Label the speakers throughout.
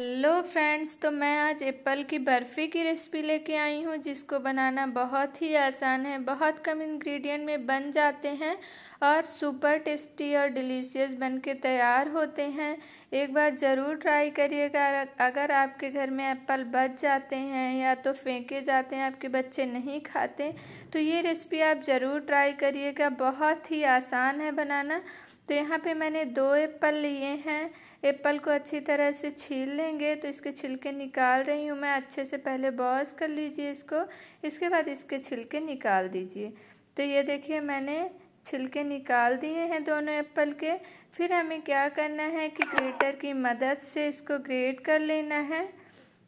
Speaker 1: hello friends तो मैं आज एप्पल की बर्फ़ी की रेसिपी लेके आई हूँ जिसको बनाना बहुत ही आसान है बहुत कम इंग्रेडिएंट में बन जाते हैं और सुपर टेस्टी और डिलीशियस बन के तैयार होते हैं एक बार ज़रूर ट्राई करिएगा अगर आपके घर में एप्पल बच जाते हैं या तो फेंके जाते हैं आपके बच्चे नहीं खाते तो ये रेसिपी आप ज़रूर ट्राई करिएगा बहुत ही आसान है बनाना तो यहाँ पर मैंने दो एप्पल लिए हैं एप्पल को अच्छी तरह से छील लेंगे तो इसके छिलके निकाल रही हूँ मैं अच्छे से पहले बॉस कर लीजिए इसको इसके बाद इसके छिलके निकाल दीजिए तो ये देखिए मैंने छिलके निकाल दिए हैं दोनों एप्पल के फिर हमें क्या करना है कि ग्रेटर की मदद से इसको ग्रेट कर लेना है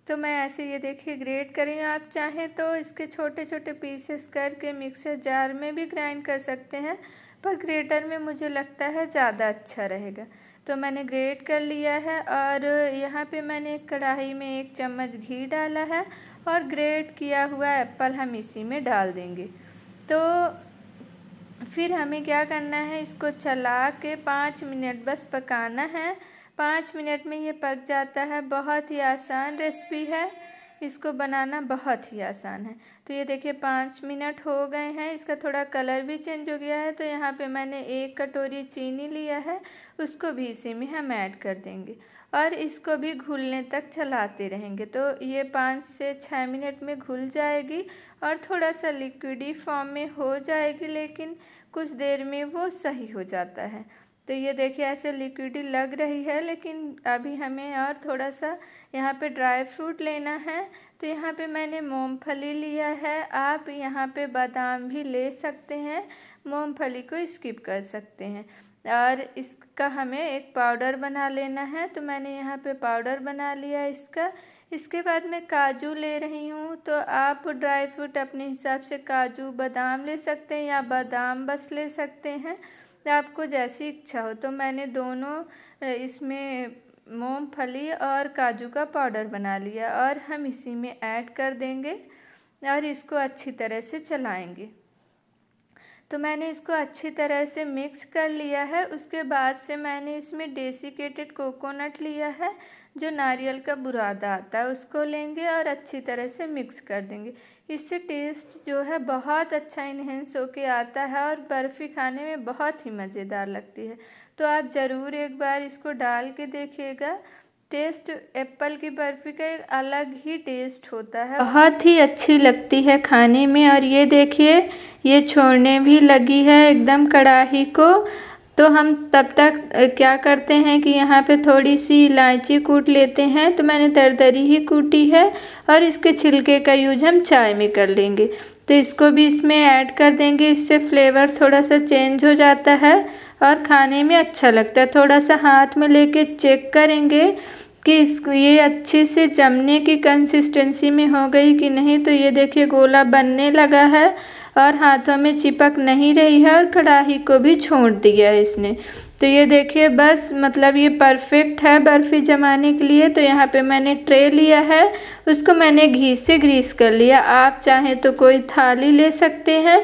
Speaker 1: तो मैं ऐसे ये देखिए ग्रेट करें आप चाहें तो इसके छोटे छोटे पीसेस करके मिक्सर जार में भी ग्राइंड कर सकते हैं पर ग्रेटर में मुझे लगता है ज़्यादा अच्छा रहेगा तो मैंने ग्रेट कर लिया है और यहाँ पे मैंने एक कढ़ाई में एक चम्मच घी डाला है और ग्रेट किया हुआ एप्पल हम इसी में डाल देंगे तो फिर हमें क्या करना है इसको चला के पाँच मिनट बस पकाना है पाँच मिनट में ये पक जाता है बहुत ही आसान रेसिपी है इसको बनाना बहुत ही आसान है तो ये देखिए पाँच मिनट हो गए हैं इसका थोड़ा कलर भी चेंज हो गया है तो यहाँ पे मैंने एक कटोरी चीनी लिया है उसको भी इसी में हम ऐड कर देंगे और इसको भी घुलने तक चलाते रहेंगे तो ये पाँच से छः मिनट में घुल जाएगी और थोड़ा सा लिक्विडी फॉर्म में हो जाएगी लेकिन कुछ देर में वो सही हो जाता है तो ये देखिए ऐसे लिक्विडी लग रही है लेकिन अभी हमें और थोड़ा सा यहाँ पे ड्राई फ्रूट लेना है तो यहाँ पे मैंने मूँगफली लिया है आप यहाँ पे बादाम भी ले सकते हैं मूँगफली को स्किप कर सकते हैं और इसका हमें एक पाउडर बना लेना है तो मैंने यहाँ पे पाउडर बना लिया इसका इसके बाद मैं काजू ले रही हूँ तो आप ड्राई फ्रूट अपने हिसाब से काजू बादाम ले सकते हैं या बादाम बस ले सकते हैं आपको जैसी इच्छा हो तो मैंने दोनों इसमें मूंगफली और काजू का पाउडर बना लिया और हम इसी में ऐड कर देंगे और इसको अच्छी तरह से चलाएंगे तो मैंने इसको अच्छी तरह से मिक्स कर लिया है उसके बाद से मैंने इसमें डेसिकेटेड कोकोनट लिया है जो नारियल का बुरादा आता है उसको लेंगे और अच्छी तरह से मिक्स कर देंगे इससे टेस्ट जो है बहुत अच्छा इन्हेंस होके आता है और बर्फ़ी खाने में बहुत ही मज़ेदार लगती है तो आप ज़रूर एक बार इसको डाल के देखिएगा टेस्ट एप्पल की बर्फ़ी का एक अलग ही टेस्ट होता है बहुत ही अच्छी लगती है खाने में और ये देखिए ये छोड़ने भी लगी है एकदम कड़ाही को तो हम तब तक क्या करते हैं कि यहाँ पे थोड़ी सी इलायची कूट लेते हैं तो मैंने तरदरी ही कूटी है और इसके छिलके का यूज हम चाय में कर लेंगे तो इसको भी इसमें ऐड कर देंगे इससे फ्लेवर थोड़ा सा चेंज हो जाता है और खाने में अच्छा लगता है थोड़ा सा हाथ में लेके चेक करेंगे कि इस ये अच्छे से जमने की कंसिस्टेंसी में हो गई कि नहीं तो ये देखिए गोला बनने लगा है और हाथों में चिपक नहीं रही है और कढ़ाही को भी छोड़ दिया है इसने तो ये देखिए बस मतलब ये परफेक्ट है बर्फ़ी जमाने के लिए तो यहाँ पे मैंने ट्रे लिया है उसको मैंने घी से ग्रीस कर लिया आप चाहें तो कोई थाली ले सकते हैं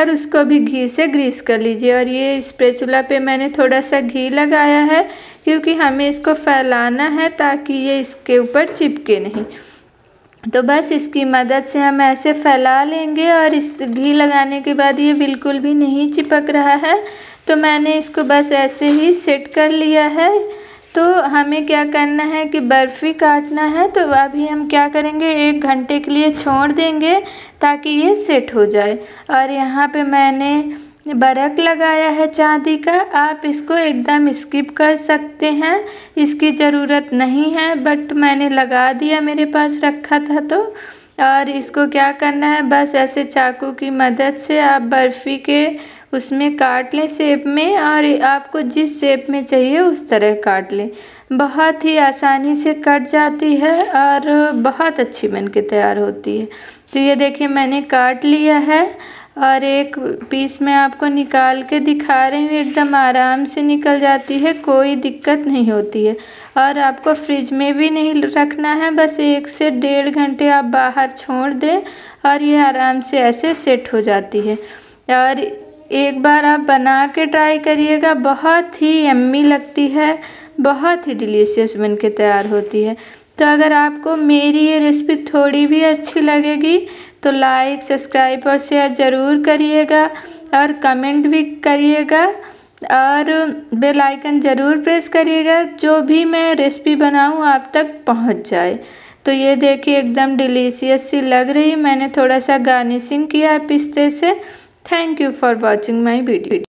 Speaker 1: और उसको भी घी से ग्रीस कर लीजिए और ये चूल्हा पे मैंने थोड़ा सा घी लगाया है क्योंकि हमें इसको फैलाना है ताकि ये इसके ऊपर चिपके नहीं तो बस इसकी मदद से हम ऐसे फैला लेंगे और इस घी लगाने के बाद ये बिल्कुल भी नहीं चिपक रहा है तो मैंने इसको बस ऐसे ही सेट कर लिया है तो हमें क्या करना है कि बर्फ़ी काटना है तो अभी हम क्या करेंगे एक घंटे के लिए छोड़ देंगे ताकि ये सेट हो जाए और यहाँ पे मैंने बरक लगाया है चांदी का आप इसको एकदम स्किप कर सकते हैं इसकी ज़रूरत नहीं है बट मैंने लगा दिया मेरे पास रखा था तो और इसको क्या करना है बस ऐसे चाकू की मदद से आप बर्फ़ी के उसमें काट लें सेप में और आपको जिस सेप में चाहिए उस तरह काट लें बहुत ही आसानी से कट जाती है और बहुत अच्छी बन के तैयार होती है तो ये देखिए मैंने काट लिया है और एक पीस में आपको निकाल के दिखा रही हूँ एकदम आराम से निकल जाती है कोई दिक्कत नहीं होती है और आपको फ्रिज में भी नहीं रखना है बस एक से डेढ़ घंटे आप बाहर छोड़ दें और ये आराम से ऐसे सेट हो जाती है और एक बार आप बना के ट्राई करिएगा बहुत ही यम्मी लगती है बहुत ही डिलीशियस बन के तैयार होती है तो अगर आपको मेरी ये रेसिपी थोड़ी भी अच्छी लगेगी तो लाइक सब्सक्राइब और शेयर ज़रूर करिएगा और कमेंट भी करिएगा और बेल आइकन ज़रूर प्रेस करिएगा जो भी मैं रेसिपी बनाऊँ आप तक पहुँच जाए तो ये देखिए एकदम डिलीशियस सी लग रही मैंने थोड़ा सा गार्निशिंग किया है पिस्ते से thank you for watching my video